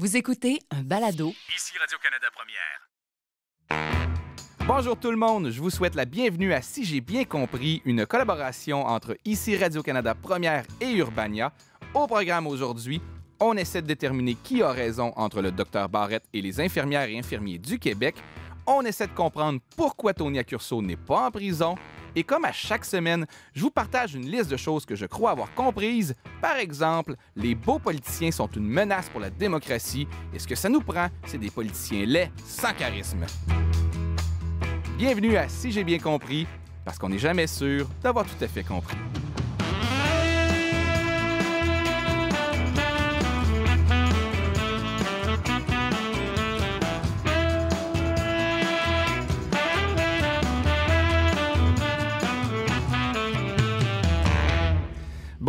Vous écoutez un balado. Ici Radio-Canada Première. Bonjour tout le monde, je vous souhaite la bienvenue à Si j'ai bien compris, une collaboration entre Ici Radio-Canada Première et Urbania. Au programme aujourd'hui, on essaie de déterminer qui a raison entre le docteur Barrett et les infirmières et infirmiers du Québec. On essaie de comprendre pourquoi Tonia Curso n'est pas en prison et comme à chaque semaine, je vous partage une liste de choses que je crois avoir comprises. Par exemple, les beaux politiciens sont une menace pour la démocratie et ce que ça nous prend, c'est des politiciens laids sans charisme. Bienvenue à Si j'ai bien compris, parce qu'on n'est jamais sûr d'avoir tout à fait compris.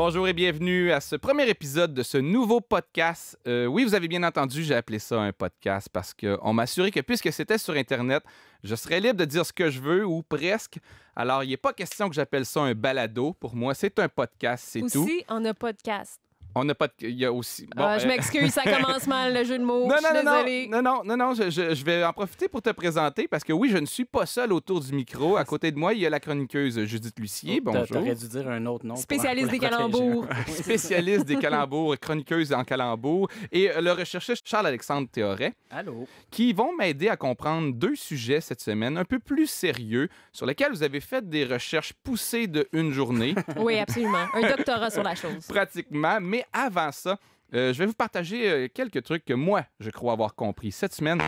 Bonjour et bienvenue à ce premier épisode de ce nouveau podcast. Euh, oui, vous avez bien entendu, j'ai appelé ça un podcast parce qu'on m'a assuré que puisque c'était sur Internet, je serais libre de dire ce que je veux ou presque. Alors, il n'est pas question que j'appelle ça un balado. Pour moi, c'est un podcast, c'est tout. Aussi, on a podcast. On n'a pas de. Il y a aussi. Bon, ah, je euh, m'excuse, ça commence mal le jeu de mots. Non, je suis non, non, non, non, je, vais en profiter pour te présenter parce que oui, je ne suis pas seul autour du micro. À côté de moi, il y a la chroniqueuse Judith Lucier. Oh, Bonjour. J'aurais dû dire un autre nom. Spécialiste des calembours. Spécialiste des calembours, chroniqueuse en calembours et euh, le recherchiste Charles-Alexandre Théoret. Allô. Qui vont m'aider à comprendre deux sujets cette semaine un peu plus sérieux sur lesquels vous avez fait des recherches poussées de une journée. oui, absolument. Un doctorat sur la chose. Pratiquement, mais mais avant ça, euh, je vais vous partager euh, quelques trucs que moi, je crois avoir compris cette semaine.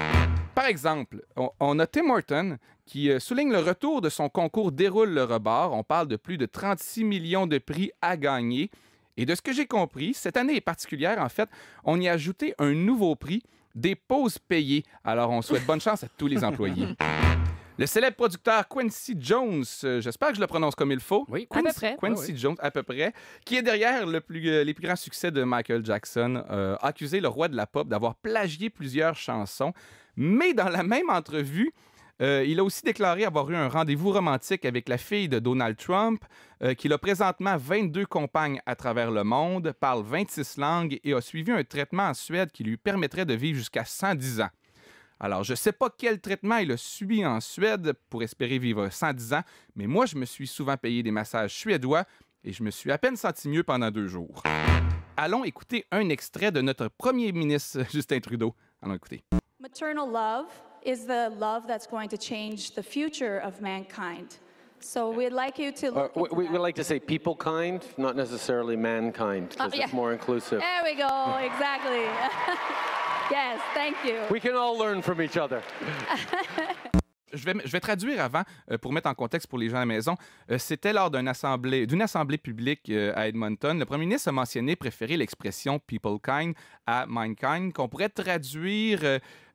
Par exemple, on, a Tim Horton qui euh, souligne le retour de son concours Déroule le rebord. On parle de plus de 36 millions de prix à gagner. Et de ce que j'ai compris, cette année est particulière. En fait, on y a ajouté un nouveau prix, des pauses payées. Alors, on souhaite bonne chance à tous les employés. Le célèbre producteur Quincy Jones, euh, j'espère que je le prononce comme il faut. Oui, Quincy, à peu près. Ah Jones, à peu près, qui est derrière euh, les plus grands succès de Michael Jackson, a euh, accusé le roi de la pop d'avoir plagié plusieurs chansons. Mais dans la même entrevue, il a aussi déclaré avoir eu un rendez-vous romantique avec la fille de Donald Trump, qu'il a présentement 22 compagnes à travers le monde, parle 26 langues et a suivi un traitement en Suède qui lui permettrait de vivre jusqu'à 110 ans. Alors, je ne sais pas quel traitement il a subi en Suède pour espérer vivre 110 ans, mais moi, je me suis souvent payé des massages suédois et je me suis à peine senti mieux pendant deux jours. Allons écouter un extrait de notre premier ministre, Justin Trudeau. Allons écouter. Maternal love is the love that's going to change the future of mankind. So we'd like you to uh, look we, we like to say people kind, not necessarily mankind, because oh, it's more inclusive. There we go, exactly. Je vais, je vais, traduire avant euh, pour mettre en contexte pour les gens à la maison. Euh, c'était lors d'une assemblée, assemblée publique euh, à Edmonton. Le premier ministre a mentionné préférer l'expression people kind à mankind, qu'on pourrait traduire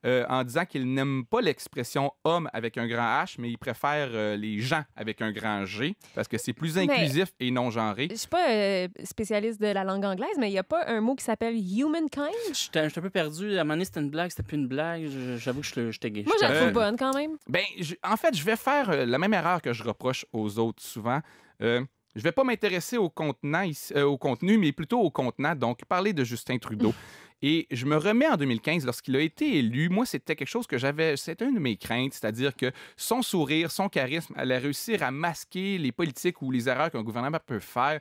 euh, en disant qu'il n'aime pas l'expression homme avec un grand H, mais il préfère euh, les gens avec un grand G parce que c'est plus inclusif et non genré. Je suis pas euh, spécialiste de la langue anglaise, mais il n'y a pas un mot qui s'appelle humankind. Je suis un peu perdu. À un moment c'était une blague, c'était plus une blague. J'avoue que je t'ai Moi, je bonne quand même. Ben, en fait, je vais faire la même erreur que je reproche aux autres souvent. Je ne vais pas m'intéresser au, au, contenu, mais plutôt au contenant. Donc, parler de Justin Trudeau. Et je me remets en 2015, lorsqu'il a été élu, moi, c'était quelque chose que j'avais, c'était une de mes craintes, c'est-à-dire que son sourire, son charisme allait réussir à masquer les politiques ou les erreurs qu'un gouvernement peut faire.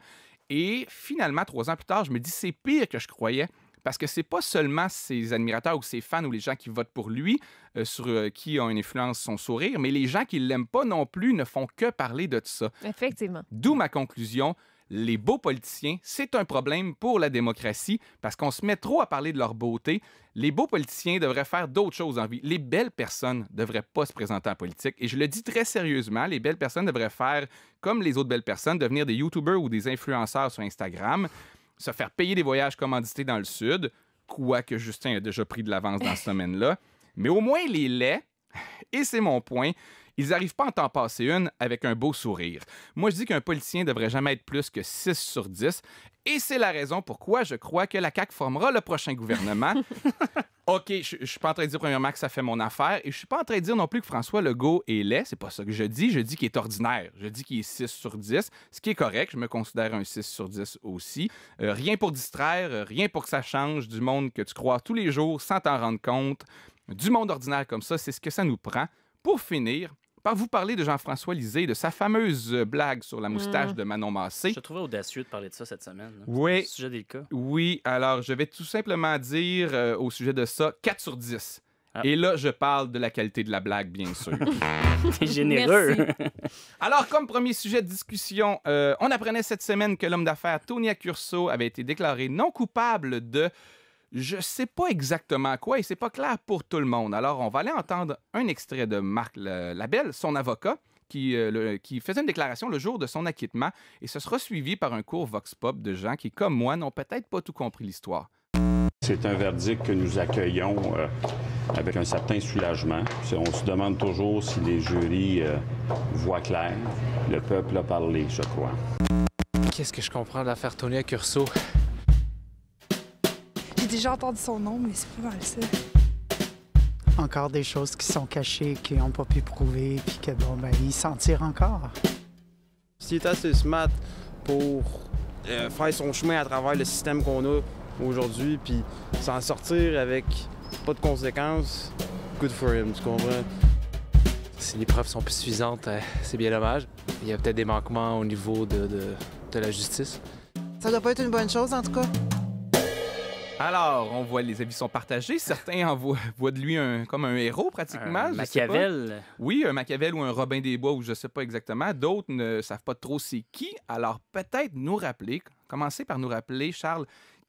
Et finalement, trois ans plus tard, je me dis, c'est pire que je croyais parce que c'est pas seulement ses admirateurs ou ses fans ou les gens qui votent pour lui euh, sur euh, qui ont une influence son sourire, mais les gens qui l'aiment pas non plus ne font que parler de ça. Effectivement. D'où ma conclusion les beaux politiciens, c'est un problème pour la démocratie parce qu'on se met trop à parler de leur beauté. Les beaux politiciens devraient faire d'autres choses en vie. Les belles personnes ne devraient pas se présenter en politique. Et je le dis très sérieusement, les belles personnes devraient faire comme les autres belles personnes, devenir des YouTubers ou des influenceurs sur Instagram, se faire payer des voyages commandités dans le Sud, quoique Justin a déjà pris de l'avance dans ce domaine-là. Mais au moins, les laits, et c'est mon point, ils n'arrivent pas à en passer une avec un beau sourire. Moi, je dis qu'un politicien devrait jamais être plus que 6 sur 10. Et c'est la raison pourquoi je crois que la CAQ formera le prochain gouvernement. OK, je, ne suis pas en train de dire premièrement que ça fait mon affaire et je suis pas en train de dire non plus que François Legault est laid, c'est pas ça que je dis, je dis qu'il est ordinaire, je dis qu'il est 6 sur 10, ce qui est correct, je me considère un 6 sur 10 aussi. Euh, rien pour distraire, euh, rien pour que ça change du monde que tu crois tous les jours sans t'en rendre compte, du monde ordinaire comme ça, c'est ce que ça nous prend. Pour finir, vous parler de Jean-François Lisée, de sa fameuse euh, blague sur la moustache hmm. de Manon Massé. Je trouvais audacieux de parler de ça cette semaine. Oui. sujet délicat. Oui, alors je vais tout simplement dire euh, au sujet de ça 4 sur 10. Ah. Et là, je parle de la qualité de la blague, bien sûr. C'est généreux. Alors, comme premier sujet de discussion, euh, on apprenait cette semaine que l'homme d'affaires Tony Accurso avait été déclaré non coupable de je ne sais pas exactement quoi et c'est pas clair pour tout le monde. Alors, on va aller entendre un extrait de Marc Labelle, son avocat, euh, qui, faisait une déclaration le jour de son acquittement et ce sera suivi par un court Vox Pop de gens qui, comme moi, n'ont peut-être pas tout compris l'histoire. C'est un verdict que nous accueillons euh, avec un certain soulagement. On se demande toujours si les jurys euh, voient clair. Le peuple a parlé, je crois. Qu'est-ce que je comprends de l'affaire Tonya Curso? déjà entendu son nom, mais c'est pas mal ça. Encore des choses qui sont cachées, qui n'ont pas pu prouver, puis que bon, ben, ils s'en tirent encore. S'il est assez smart pour euh, faire son chemin à travers le système qu'on a aujourd'hui, puis s'en sortir avec pas de conséquences, good for him, tu comprends? Si les preuves sont plus suffisantes, euh, c'est bien dommage. Il y a peut-être des manquements au niveau de, de la justice. Ça doit pas être une bonne chose, en tout cas. Alors, on voit les avis sont partagés. Certains en voient, de lui comme un héros pratiquement. Machiavel. Oui, un Machiavel ou un Robin des Bois, ou je ne sais pas exactement. D'autres ne savent pas trop c'est qui. Alors, peut-être nous rappeler, commencer par nous rappeler, Charles,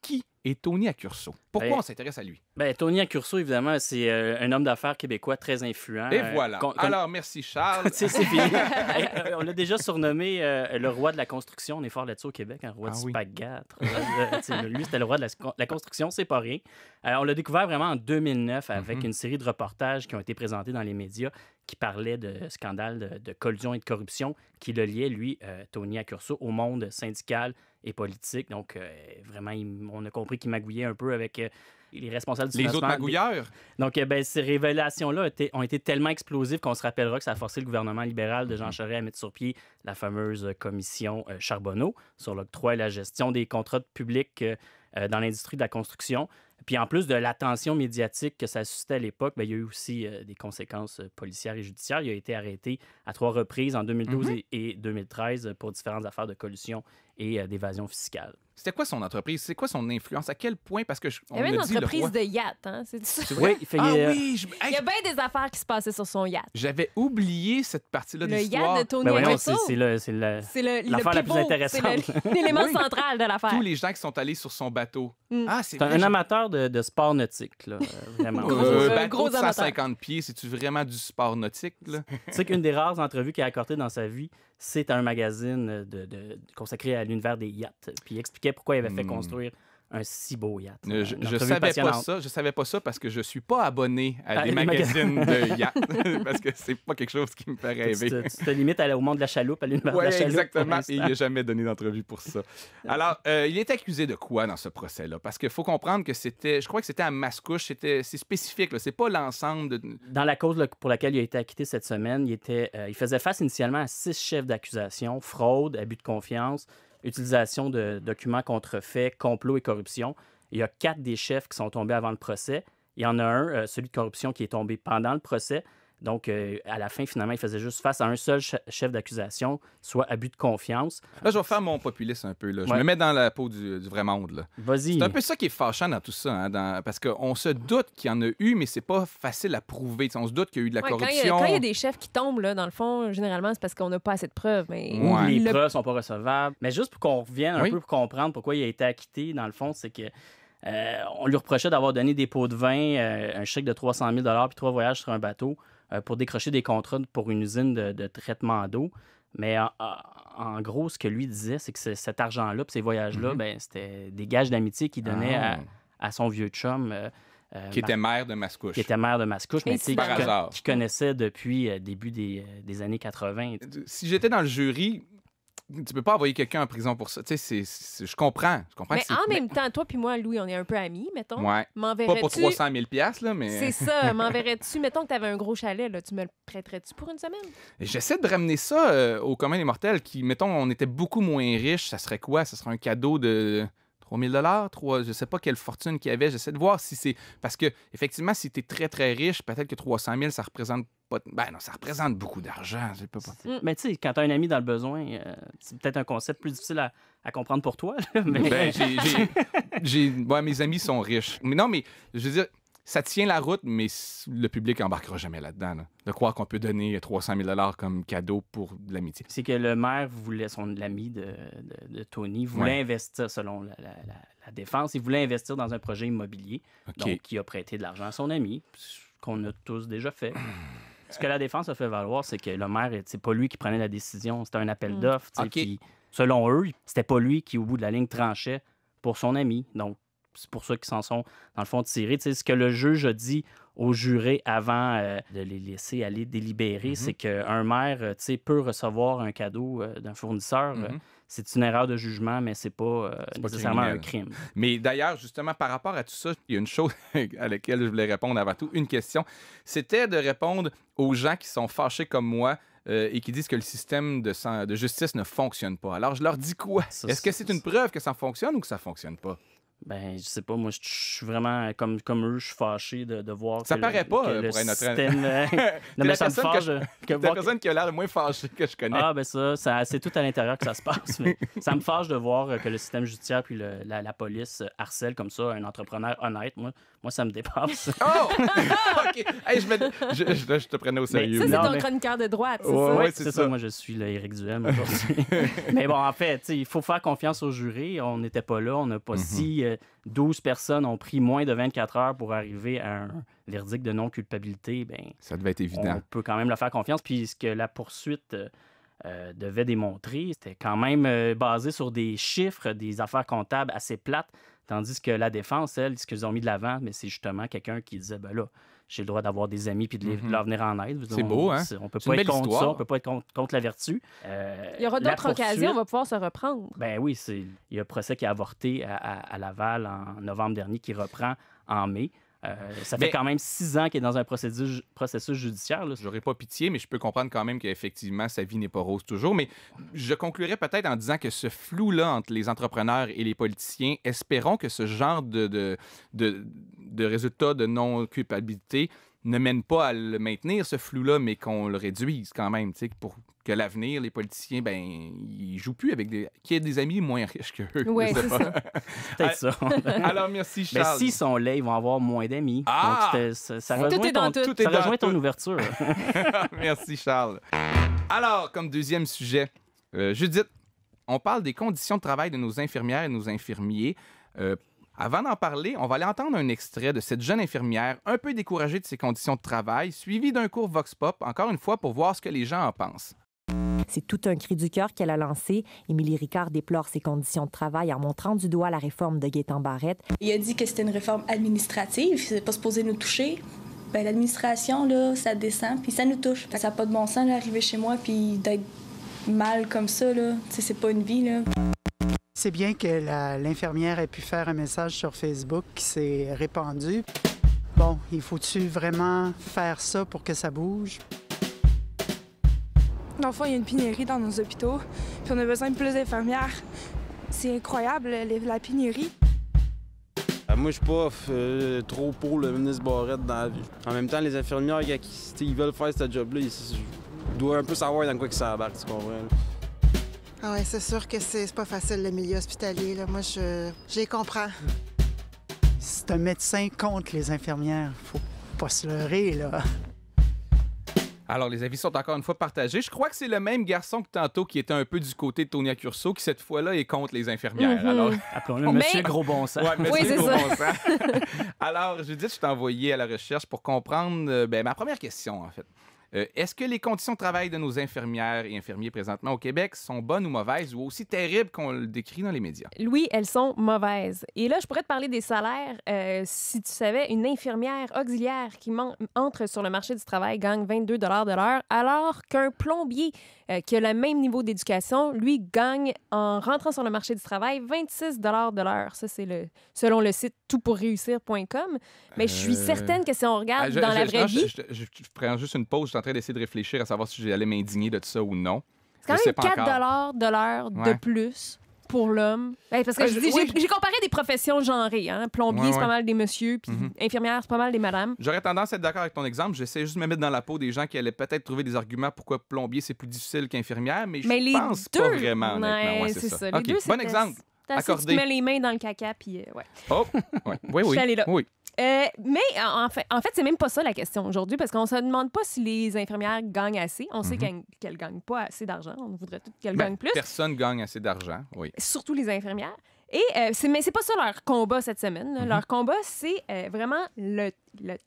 qui est Tony Accurso? Pourquoi ben, on s'intéresse à lui? Ben, Tony Accurso, évidemment, c'est euh, un homme d'affaires québécois très influent. Et euh, voilà. Alors, merci Charles. c'est euh, on l'a déjà surnommé le roi de la construction. On est fort là-dessus au Québec, un hein, roi de ah du lui, c'était le roi de la, construction, c'est pas rien. on l'a découvert vraiment en 2009 avec mhm. une série de reportages qui ont été présentés dans les médias qui parlaient de scandales de, de collusion et de corruption qui le liaient, lui, Tony Accurso, au monde syndical et politique. Donc, euh, vraiment, on a compris qu'il magouillait un peu avec euh, les responsables du Les autres magouilleurs? Donc, euh, ben, ces révélations-là ont été tellement explosives qu'on se rappellera que ça a forcé le gouvernement libéral de mhm. Jean Charest à mettre sur pied la fameuse commission Charbonneau sur l'octroi et la gestion des contrats publics euh, dans l'industrie de la construction. Puis en plus de l'attention médiatique que ça suscitait à l'époque, ben, il y a eu aussi euh, des conséquences euh, policières et judiciaires. Il a été arrêté à trois reprises en 2012 mhm. et, 2013 pour différentes affaires de collusion et d'évasion fiscale. C'était quoi son entreprise? C'est quoi son influence? À quel point? Parce que le roi... Il y avait une entreprise de yacht, hein, C'est tu il, ah euh, oui, il y a bien des affaires qui se passaient sur son yacht. J'avais oublié cette partie-là de l'histoire. Le yacht de Tony ben C'est C'est l'affaire la, la plus intéressante. L'élément central de l'affaire. Tous les gens qui sont allés sur son bateau. Mm. Ah, c'est un amateur de, sport nautique, là, euh, vraiment. gros, euh, un gros, de 150 pieds, c'est-tu vraiment du sport nautique? C'est qu'une des rares entrevues qu'il a accordées dans sa vie, c'est un magazine euh, de, consacré à l'univers des yachts. Puis il expliquait pourquoi il avait fait hmm. construire un si beau yacht. Euh, je, ne savais pas ça. Je savais pas ça parce que je suis pas abonné à, ah, des, magazines de yacht parce que c'est pas quelque chose qui me paraît. rêver. Tu te, limites à, au monde de la chaloupe, à l'univers de la exactement. il n'a jamais donné d'entrevue pour ça. Ah. Alors, euh, il est accusé de quoi dans ce procès-là Parce qu'il faut comprendre que c'était, je crois que c'était à Mascouche, c'était c'est spécifique. Ce C'est pas l'ensemble de. Dans la cause pour laquelle il a été acquitté cette semaine, il était, euh, il faisait face initialement à six chefs d'accusation fraude, abus de confiance utilisation de documents contrefaits, complot et corruption. Il y a quatre des chefs qui sont tombés avant le procès. Il y en a un, euh, celui de corruption, qui est tombé pendant le procès. Donc, euh, à la fin, finalement, il faisait juste face à un seul chef d'accusation, soit abus de confiance. Là, je vais faire mon populiste un peu. Là. Je me mets dans la peau du, vrai monde. Vas-y. C'est un peu ça qui est fâchant dans tout ça, hein, parce qu'on se doute qu'il y en a eu, mais c'est pas facile à prouver. on se doute qu'il y a eu de la corruption. Quand il y, a des chefs qui tombent, là, dans le fond, généralement, c'est parce qu'on n'a pas assez de preuves. Mais... Les preuves sont pas recevables. Mais juste pour qu'on revienne un peu pour comprendre pourquoi il a été acquitté, dans le fond, c'est que. Euh, on lui reprochait d'avoir donné des pots de vin, euh, un chèque de 300 000 puis trois voyages sur un bateau euh, pour décrocher des contrats pour une usine de, traitement d'eau. Mais en, gros, ce que lui disait, c'est que cet argent-là, ces voyages-là, mhm. ben, c'était des gages d'amitié qu'il donnait à, ah. son vieux chum. Euh, euh, qui était maire de Mascouche. Qui était maire de Mascouche, mais qui, par connaissait depuis le début des, des, années 80. Si j'étais dans le jury, tu peux pas envoyer quelqu'un en prison pour ça. Tu sais, c'est, je comprends. Je comprends mais en même temps, toi puis moi, Louis, on est un peu amis, mettons. Ouais. M'enverrais-tu... Pas pour 300 000 là, mais... C'est ça. M'enverrais-tu... mettons que tu avais un gros chalet, là, tu me le prêterais-tu pour une semaine? J'essaie de ramener ça euh, au commun des mortels qui, mettons, on était beaucoup moins riches. Ça serait quoi? Ça serait un cadeau de... 3000 dollars, 3, je sais pas quelle fortune qu'il y avait, j'essaie de voir si c'est parce que effectivement si tu es très très riche, peut-être que 300 000 ça représente pas ben non, ça représente beaucoup d'argent, Mais tu sais, quand tu as un ami dans le besoin, euh, c'est peut-être un concept plus difficile à, comprendre pour toi, ben, j'ai, mes amis sont riches. Mais non, mais je veux dire ça tient la route, mais le public embarquera jamais là-dedans. De croire qu'on peut donner 300 000 comme cadeau pour l'amitié. C'est que le maire voulait, son ami de, Tony, voulait investir, selon la, défense, il voulait investir dans un projet immobilier. qui Donc, a prêté de l'argent à son ami, qu'on a tous déjà fait. Ce que la défense a fait valoir, c'est que le maire, c'est pas lui qui prenait la décision, c'était un appel mm. d'offres. Selon eux, c'était pas lui qui, au bout de la ligne, tranchait pour son ami. Donc, c'est pour ça qu'ils s'en sont, dans le fond, tirés. ce que le juge a dit aux jurés avant euh, de les laisser aller délibérer, mhm. c'est qu'un maire euh, peut recevoir un cadeau euh, d'un fournisseur. Mhm. c'est une erreur de jugement, mais c'est pas, pas nécessairement un crime. Mais d'ailleurs, justement, par rapport à tout ça, il y a une chose à laquelle je voulais répondre avant tout, une question. C'était de répondre aux gens qui sont fâchés comme moi et qui disent que le système de, de, justice ne fonctionne pas. Alors, je leur dis quoi? Est-ce que c'est une preuve que ça fonctionne ou que ça ne fonctionne pas? Ben, je sais pas, moi, je suis vraiment comme, comme eux, je suis fâché de, de voir. Ça que paraît pas euh, pour notre système... Euh, non, mais ça me fâche. Que je... la personne qui a l'air le moins fâché que je connais. Ah, ben ça, c'est tout à l'intérieur que ça se passe. ça me fâche de voir euh, que le système judiciaire puis la, la, police harcèle comme ça un entrepreneur honnête. Moi, moi, ça me dépasse. Oh! OK. je, te prenais au sérieux. ça, c'est ton chroniqueur de droite, Oui, c'est ça. Moi, je suis le mais bon, en fait, il faut faire confiance au jury. On n'était pas là, on n'a pas... Mhm. Si 12 euh, personnes ont pris moins de 24 heures pour arriver à un verdict de non-culpabilité, ben Ça devait être évident. On peut quand même leur faire confiance. Puis ce que la poursuite... Euh, euh, devait démontrer. C'était quand même basé sur des chiffres, des affaires comptables assez plates. Tandis que la défense, elle, ce qu'ils ont mis de l'avant, mais c'est justement quelqu'un qui disait ben là, j'ai le droit d'avoir des amis puis de, mhm. leur venir en aide. C'est beau, hein? On peut pas être contre ça, on peut pas être contre, la vertu. Euh, il y aura d'autres occasions, on va pouvoir se reprendre. Ben oui, il y a un procès qui a avorté à Laval en novembre dernier qui reprend en mai. Euh, ça fait quand même six ans qu'il est dans un processus, processus judiciaire. J'aurais pas pitié, mais je peux comprendre quand même qu'effectivement, sa vie n'est pas rose toujours. Mais je conclurai peut-être en disant que ce flou-là entre les entrepreneurs et les politiciens, espérons que ce genre de, de, de, résultats de non-culpabilité ne mène pas à le maintenir, ce flou-là, mais qu'on le réduise quand même, pour, que l'avenir, les politiciens, ben, ils jouent plus avec des. qui des amis moins riches qu'eux. Oui, c'est ça. Peut-être ça. Alors, merci, ben, Charles. Mais s'ils sont là, ils vont avoir moins d'amis. Ah! ça, tout est dans ton, ça rejoint ton ouverture. merci, Charles. Alors, comme deuxième sujet, euh, Judith, on parle des conditions de travail de nos infirmières et nos infirmiers. Euh, avant d'en parler, on va aller entendre un extrait de cette jeune infirmière un peu découragée de ses conditions de travail, suivie d'un cours Vox Pop, encore une fois, pour voir ce que les gens en pensent. C'est tout un cri du cœur qu'elle a lancé. Émilie Ricard déplore ses conditions de travail en montrant du doigt la réforme de Gaétan Barrette. Il a dit que c'était une réforme administrative, c'est pas supposé nous toucher. Ben, l'administration, là, ça descend, puis ça nous touche. Ça n'a pas de bon sens d'arriver chez moi, puis d'être mal comme ça, là. C'est pas une vie, là. C'est bien que l'infirmière ait pu faire un message sur Facebook qui s'est répandu. Bon, il faut-tu vraiment faire ça pour que ça bouge? Dans le il y a une pénurie dans nos hôpitaux, puis on a besoin de plus d'infirmières. C'est incroyable, la pénurie. Euh, moi, je suis pas euh, trop pour le ministre Barrette dans la vie. En même temps, les infirmières, qui ils veulent faire ce job-là, ils doivent un peu savoir dans quoi ils s'embarquent, tu comprends? Ah ouais, c'est sûr que c'est pas facile, le milieu hospitalier. Moi, je, je les comprends. C'est un médecin contre les infirmières. Faut pas se leurrer, là. Alors, les avis sont encore une fois partagés. Je crois que c'est le même garçon que tantôt qui était un peu du côté de Tonia Curso, qui cette fois-là est contre les infirmières. Mhm. Alors, appelons-le Monsieur Gros Bon Gros ça. Alors, Judith, je t'ai envoyé à la recherche pour comprendre euh, ben, ma première question, en fait. Euh, est-ce que les conditions de travail de nos infirmières et infirmiers présentement au Québec sont bonnes ou mauvaises ou aussi terribles qu'on le décrit dans les médias? Oui, elles sont mauvaises. Et là, je pourrais te parler des salaires. Euh, si tu savais, une infirmière auxiliaire qui entre sur le marché du travail gagne 22 de l'heure, alors qu'un plombier euh, qui a le même niveau d'éducation, lui, gagne en rentrant sur le marché du travail 26 de l'heure. Ça, c'est le, selon le site toutpourréussir.com. Mais je suis certaine que si on regarde dans la vraie vie... prends juste une pause d'essayer de réfléchir à savoir si j'allais m'indigner de ça ou non. C'est quand, même 4 dollars de l'heure de plus pour l'homme. Ben, parce que ah, j'ai comparé des professions genrées. Hein? Plombier, c'est pas mal des messieurs, puis mhm. infirmière, c'est pas mal des madames. J'aurais tendance à être d'accord avec ton exemple. J'essaie juste de me mettre dans la peau des gens qui allaient peut-être trouver des arguments pourquoi plombier, c'est plus difficile qu'infirmière, mais, mais je pense pas vraiment. c'est ça. Les deux, bon exemple. T'as accordé. Tu mets les mains dans le caca, puis euh, ouais. Oh, oui, oui. Je suis allée là. Oui. Euh, mais en fait, en fait c'est même pas ça la question aujourd'hui, parce qu'on se demande pas si les infirmières gagnent assez. On sait mhm. qu'elles gagnent pas assez d'argent. On voudrait toutes qu'elles ben, gagnent plus. Personne gagne assez d'argent, oui. Surtout les infirmières. Et ce euh, c'est, mais c'est pas ça leur combat cette semaine. Mm-hmm. Leur combat, c'est euh, vraiment le,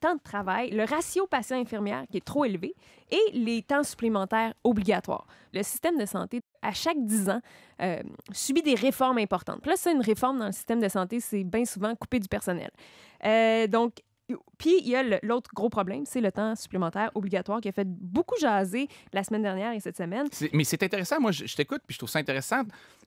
temps de travail, le ratio patient-infirmière qui est trop élevé et les temps supplémentaires obligatoires. Le système de santé, à chaque 10 ans, euh, subit des réformes importantes. Puis là, c'est une réforme dans le système de santé, c'est bien souvent couper du personnel. donc, puis il y a l'autre gros problème, c'est le temps supplémentaire obligatoire qui a fait beaucoup jaser la semaine dernière et cette semaine. mais c'est intéressant, moi je, je, t'écoute, puis je trouve ça intéressant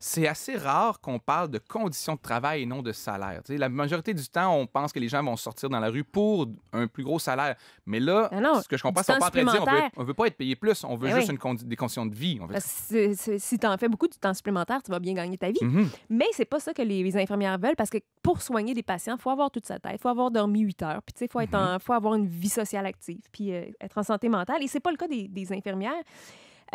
c'est assez rare qu'on parle de conditions de travail et non de salaire. la majorité du temps, on pense que les gens vont sortir dans la rue pour un plus gros salaire. Mais là, ce que je comprends, c'est qu'on ne on veut, pas être payé plus, on veut eh juste une des conditions de vie. si tu en fais beaucoup de temps supplémentaire, tu vas bien gagner ta vie. Mais mm-hmm. ce Mais c'est pas ça que les, infirmières veulent parce que pour soigner des patients, il faut avoir toute sa tête, il faut avoir dormi 8 heures, puis il faut, être, mm-hmm. faut, avoir une vie sociale active, puis euh, être en santé mentale. Et c'est pas le cas des, des infirmières.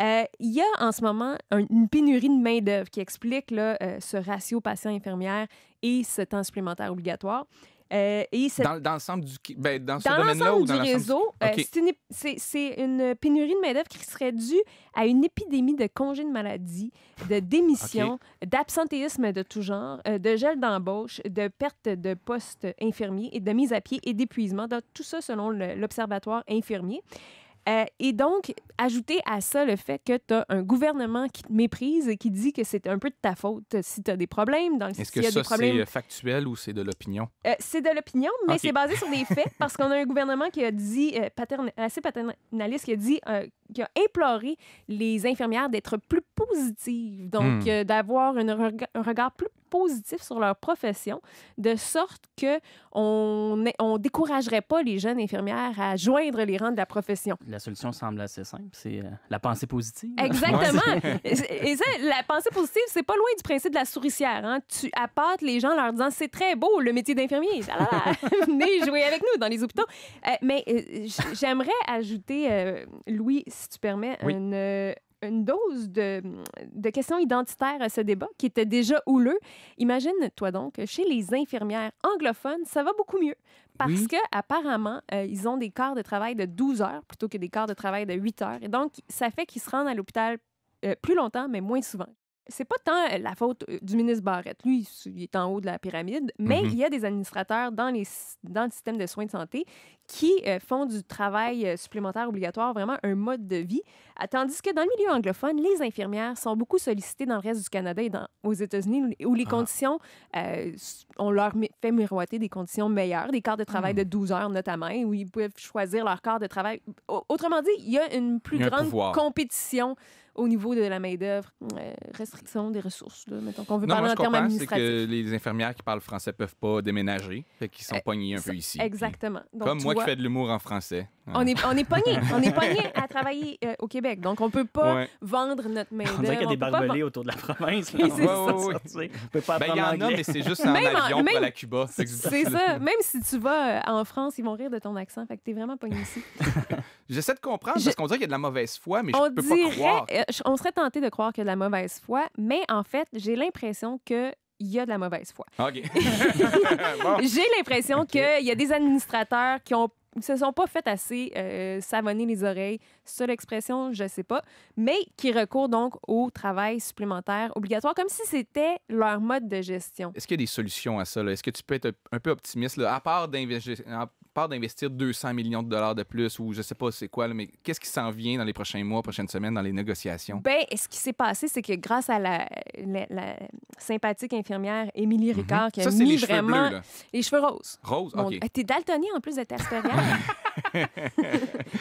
Euh, il y a en ce moment une pénurie de main-d'œuvre qui explique euh, ce ratio patient-infirmière et ce temps supplémentaire obligatoire. Euh, et Dans, l'ensemble du, ben, dans ce domaine dans réseau, c'est, une, pénurie de main-d'œuvre qui serait due à une épidémie de congés de maladie, de démission, d'absentéisme de tout genre, de gel d'embauche, de perte de postes infirmiers et de mise à pied et d'épuisement. tout ça selon l'Observatoire infirmier. Euh, et donc, ajouter à ça le fait que tu as un gouvernement qui te méprise et qui dit que c'est un peu de ta faute si tu as des problèmes. Est-ce que ça, c'est euh, factuel ou c'est de l'opinion? Euh, c'est de l'opinion, mais c'est basé sur des faits parce qu'on a un gouvernement qui a dit, assez paternaliste, qui a dit, a imploré les infirmières d'être plus positives, donc hmm. d'avoir un regard plus positif sur leur profession, de sorte que on ne découragerait pas les jeunes infirmières à joindre les rangs de la profession. La solution semble assez simple, c'est euh, la pensée positive. Exactement. Et ça, la pensée positive, c'est pas loin du principe de la souricière. Hein. Tu appâtes les gens en leur disant c'est très beau le métier d'infirmier, ah venez jouer avec nous dans les hôpitaux. Euh, mais euh, j'aimerais ajouter, Louis, si tu permets, une une dose mm, de, questions identitaires à ce débat qui était déjà houleux. Imagine-toi donc, chez les infirmières anglophones, ça va beaucoup mieux parce qu'apparemment, que apparemment euh, ils ont des quarts de travail de 12 heures plutôt que des quarts de travail de 8 heures et donc ça fait qu'ils se rendent à l'hôpital euh, plus longtemps mais moins souvent. C'est pas tant euh, la faute du ministre Barrette. Lui, il est en haut de la pyramide, mais mm-hmm. il y a des administrateurs dans, les, dans le système de soins de santé qui euh, font du travail euh, supplémentaire obligatoire vraiment un mode de vie, euh, tandis que dans le milieu anglophone, les infirmières sont beaucoup sollicitées dans le reste du Canada et dans, aux États-Unis, où les ah. conditions, ont on leur fait miroiter des conditions meilleures, des quarts de travail hmm. de 12 heures notamment, où ils peuvent choisir leur quart de travail. Autrement dit, il y a une plus grande compétition au niveau de la main-d'œuvre, restriction des ressources, là, mettons, qu'on veut parler en termes que les infirmières qui parlent français peuvent pas déménager, fait qu'ils sont euh, un peu ici. Exactement. comme moi qui de l'humour en français. On est, on est pogné. on est pogné à travailler euh, au Québec. Donc, on ne peut pas vendre notre main On dirait qu'il y a des barbelés autour de la province. Là. Oui, on peut pas ben, Il y en a, mais c'est juste en avion même... pour la Cuba. C'est ça. Même si tu vas euh, en France, ils vont rire de ton accent. Fait que t'es vraiment pogné ici. J'essaie de comprendre parce qu'on dirait qu'il y a de la mauvaise foi, mais on je peux pas croire. Euh, on serait tenté de croire qu'il y a de la mauvaise foi, mais en fait, j'ai l'impression que il y a de la mauvaise foi. Ah, J'ai l'impression qu'il y a des administrateurs qui ont ne se sont pas fait assez euh, savonner les oreilles, seule expression, je ne sais pas, mais qui recourent donc au travail supplémentaire obligatoire, comme si c'était leur mode de gestion. Est-ce qu'il y a des solutions à ça? Est-ce que tu peux être un peu optimiste, là, à part d'investir part d'investir 200 millions de dollars de plus ou je sais pas c'est quoi, mais qu'est-ce qui s'en vient dans les prochains mois, prochaines semaines, dans les négociations? Bien, ce qui s'est passé, c'est que grâce à la, sympathique infirmière Émilie mhm. Ricard, qui a mis vraiment les cheveux roses. Rose, OK. Ah, t'es daltonien en plus de ta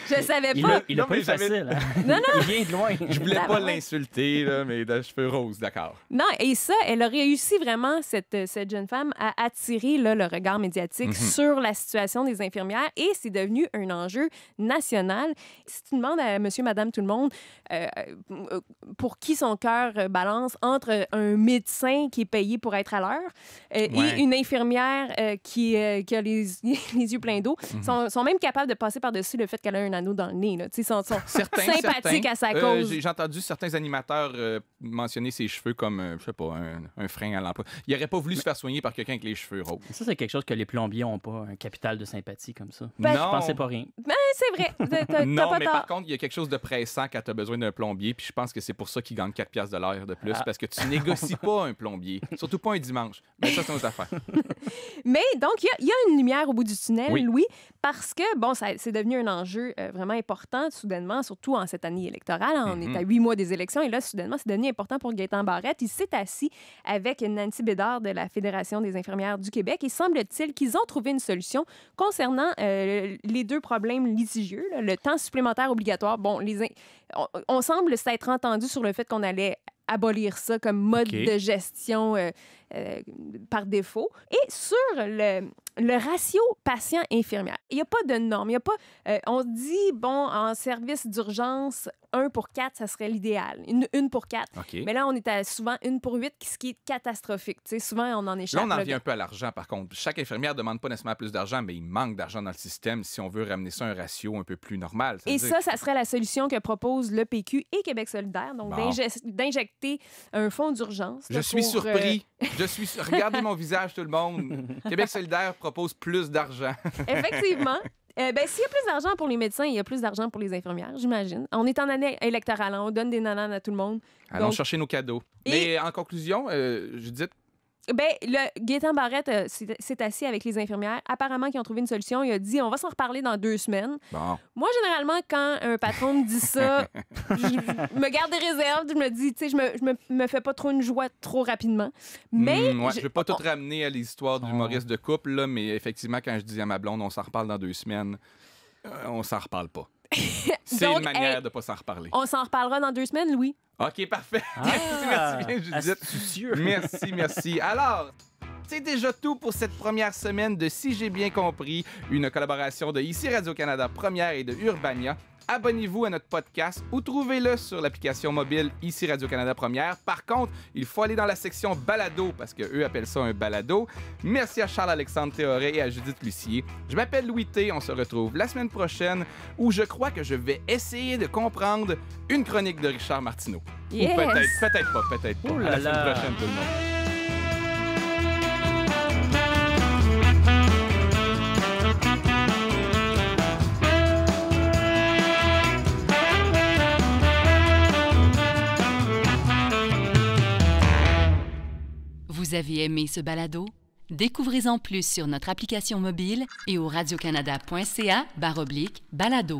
je savais pas. Il n'a pas eu facile. Hein. Non, non. Il vient de loin. Je voulais pas l'insulter, mais de cheveux roses, d'accord. Non, et ça, elle a réussi vraiment, cette, euh, cette jeune femme, à attirer là, le regard médiatique mhm. sur la situation des infirmières et c'est devenu un enjeu national. Si tu demandes à monsieur, madame, tout le monde, euh, euh, pour qui son cœur balance entre un médecin qui est payé pour être à l'heure et une infirmière qui, qui, a les, yeux pleins d'eau, mhm. sont, sont même capables de passer par-dessus le fait qu'elle a un anneau dans le nez. Là. Ils sont, sympathiques à sa euh, cause. J'ai entendu certains animateurs euh, mentionner ses cheveux comme, euh, je sais pas, un, frein à l'emploi. Il n'aurait pas voulu se faire soigner par quelqu'un avec les cheveux roses. Ça, c'est quelque chose que les plombiers n'ont pas, un capital de sympathie comme ça. Ben, non. Je pensais pas rien. Ben, c'est vrai. non, mais par contre, il y a quelque chose de pressant quand tu as besoin d'un plombier, puis je pense que c'est pour ça qu'il gagne 4 piastres de l'heure de plus, ah. parce que tu négocies pas un plombier, surtout pas un dimanche. Mais ben, ça, c'est nos affaires. mais donc, il y, a une lumière au bout du tunnel, Louis, parce que, bon, c'est devenu un enjeu euh, vraiment important, soudainement, surtout en cette année électorale. On est mhm. à huit mois des élections et là, soudainement, c'est devenu important pour Gaétan Barrette. Il s'est assis avec Nancy Bédard de la Fédération des infirmières du Québec et semble-t-il qu'ils ont trouvé une solution concernant euh, les deux problèmes litigieux, le temps supplémentaire obligatoire. Bon, on, on semble s'être entendu sur le fait qu'on allait abolir ça comme mode de gestion euh, euh, par défaut. Et sur le, ratio patient-infirmière, il n'y a pas de norme. Il y a pas, euh, on dit, bon, en service d'urgence, 1 pour quatre, ça serait l'idéal. Une, une pour quatre, Mais là, on est à souvent une pour 8, ce qui est catastrophique. souvent, on en échappe. Là, on en vient un peu à l'argent, par contre. Chaque infirmière ne demande pas nécessairement plus d'argent, mais il manque d'argent dans le système si on veut ramener ça à un ratio un peu plus normal. et ça, ça serait la solution que proposent le PQ et Québec solidaire, donc d'injecter un fonds d'urgence. Je, suis euh, surpris. Je suis Regardez mon visage, tout le monde. Québec solidaire propose plus d'argent. Effectivement. Euh, ben, s'il y a plus d'argent pour les médecins, il y a plus d'argent pour les infirmières, j'imagine. On est en année électorale, hein, on donne des nananes à tout le monde. Allons chercher nos cadeaux. Mais en conclusion, je euh, Judith, ben, le Gaétan Barrette euh, s'est assis avec les infirmières. Apparemment, qu'ils ont trouvé une solution. Il a dit on va s'en reparler dans deux semaines. Moi, généralement, quand un patron me dit ça, je, me garde des réserves. Je me dis, tu sais, je me, je me, fais pas trop une joie trop rapidement. Mais. moi, hmm, je... ne vais pas tout ramener à l'histoire oh. du Maurice de couple, là, mais effectivement, quand je dis à ma blonde, on s'en reparle dans deux semaines. Euh, on s'en reparle pas. C'est une manière de de pas s'en reparler. On s'en reparlera dans deux semaines, Louis. OK, parfait. Ah, merci, bien, Judith. Merci, merci. Alors, c'est déjà tout pour cette première semaine de Si j'ai bien compris, une collaboration de Ici Radio-Canada Première et de Urbania abonnez-vous à notre podcast ou trouvez-le sur l'application mobile ici Radio-Canada Première. Par contre, il faut aller dans la section balado parce que eux appellent ça un balado. Merci à Charles-Alexandre Théoré et à Judith Lucier. Je m'appelle Louis T. On se retrouve la semaine prochaine où je crois que je vais essayer de comprendre une chronique de Richard Martineau. peut-être, pas, peut-être pas. la semaine prochaine tout le monde. Vous avez aimé ce balado? Découvrez-en plus sur notre application mobile et au radiocanada.ca baroblique balado.